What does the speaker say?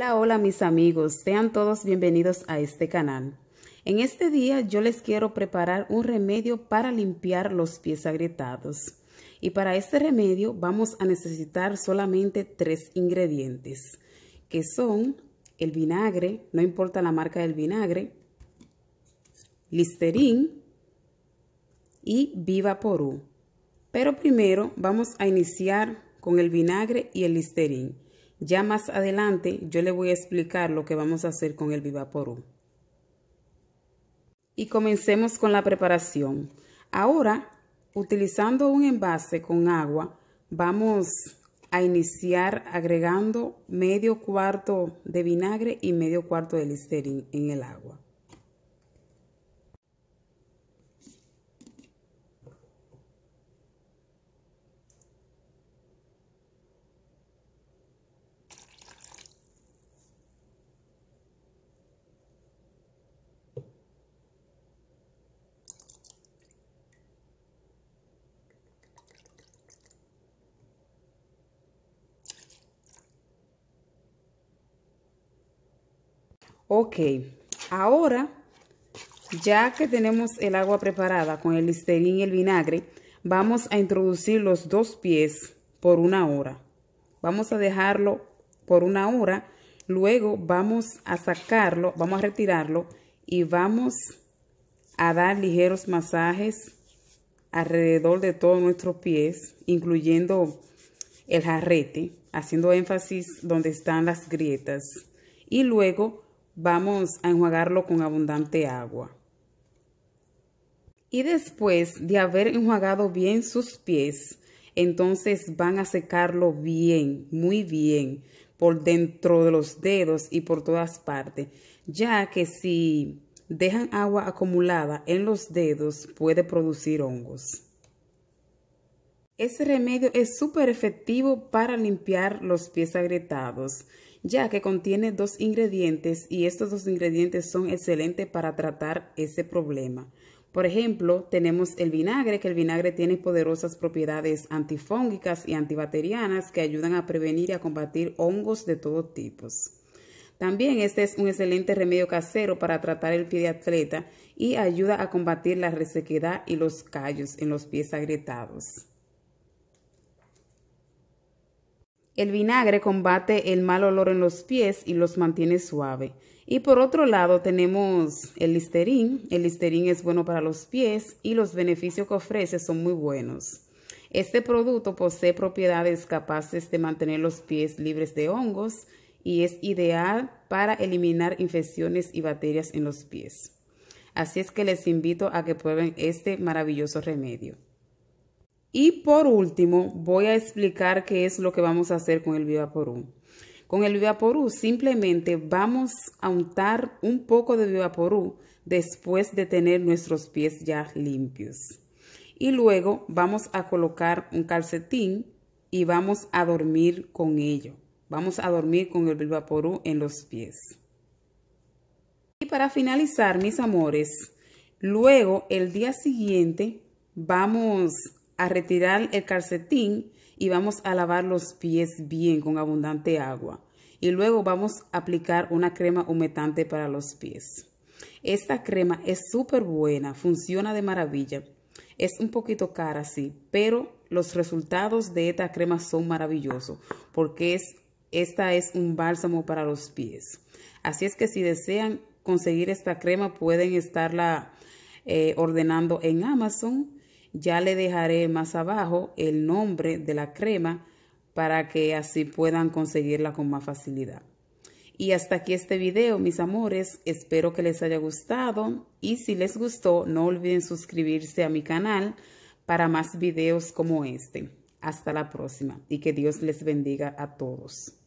Hola, hola mis amigos, sean todos bienvenidos a este canal. En este día yo les quiero preparar un remedio para limpiar los pies agrietados. Y para este remedio vamos a necesitar solamente tres ingredientes, que son el vinagre, no importa la marca del vinagre, listerine y viva porú. Pero primero vamos a iniciar con el vinagre y el listerine. Ya más adelante yo le voy a explicar lo que vamos a hacer con el vivaporú. Y comencemos con la preparación. Ahora, utilizando un envase con agua, vamos a iniciar agregando medio cuarto de vinagre y medio cuarto de Listerine en el agua. Ok, ahora ya que tenemos el agua preparada con el listelín y el vinagre, vamos a introducir los dos pies por una hora. Vamos a dejarlo por una hora, luego vamos a sacarlo, vamos a retirarlo y vamos a dar ligeros masajes alrededor de todos nuestros pies, incluyendo el jarrete, haciendo énfasis donde están las grietas. Y luego vamos a enjuagarlo con abundante agua. Y después de haber enjuagado bien sus pies, entonces van a secarlo bien, muy bien, por dentro de los dedos y por todas partes, ya que si dejan agua acumulada en los dedos puede producir hongos. ese remedio es súper efectivo para limpiar los pies agrietados ya que contiene dos ingredientes y estos dos ingredientes son excelentes para tratar ese problema. Por ejemplo, tenemos el vinagre, que el vinagre tiene poderosas propiedades antifúngicas y antibacterianas que ayudan a prevenir y a combatir hongos de todos tipos. También este es un excelente remedio casero para tratar el pie de atleta y ayuda a combatir la resequedad y los callos en los pies agrietados. El vinagre combate el mal olor en los pies y los mantiene suave. Y por otro lado tenemos el listerín. El listerín es bueno para los pies y los beneficios que ofrece son muy buenos. Este producto posee propiedades capaces de mantener los pies libres de hongos y es ideal para eliminar infecciones y bacterias en los pies. Así es que les invito a que prueben este maravilloso remedio. Y por último, voy a explicar qué es lo que vamos a hacer con el Vivaporú. Con el Vivaporú simplemente vamos a untar un poco de Vivaporú después de tener nuestros pies ya limpios. Y luego vamos a colocar un calcetín y vamos a dormir con ello. Vamos a dormir con el Vivaporú en los pies. Y para finalizar, mis amores, luego el día siguiente vamos a a retirar el calcetín y vamos a lavar los pies bien con abundante agua. Y luego vamos a aplicar una crema humectante para los pies. Esta crema es súper buena, funciona de maravilla. Es un poquito cara, sí, pero los resultados de esta crema son maravillosos porque es, esta es un bálsamo para los pies. Así es que si desean conseguir esta crema pueden estarla eh, ordenando en Amazon ya le dejaré más abajo el nombre de la crema para que así puedan conseguirla con más facilidad. Y hasta aquí este video, mis amores. Espero que les haya gustado y si les gustó, no olviden suscribirse a mi canal para más videos como este. Hasta la próxima y que Dios les bendiga a todos.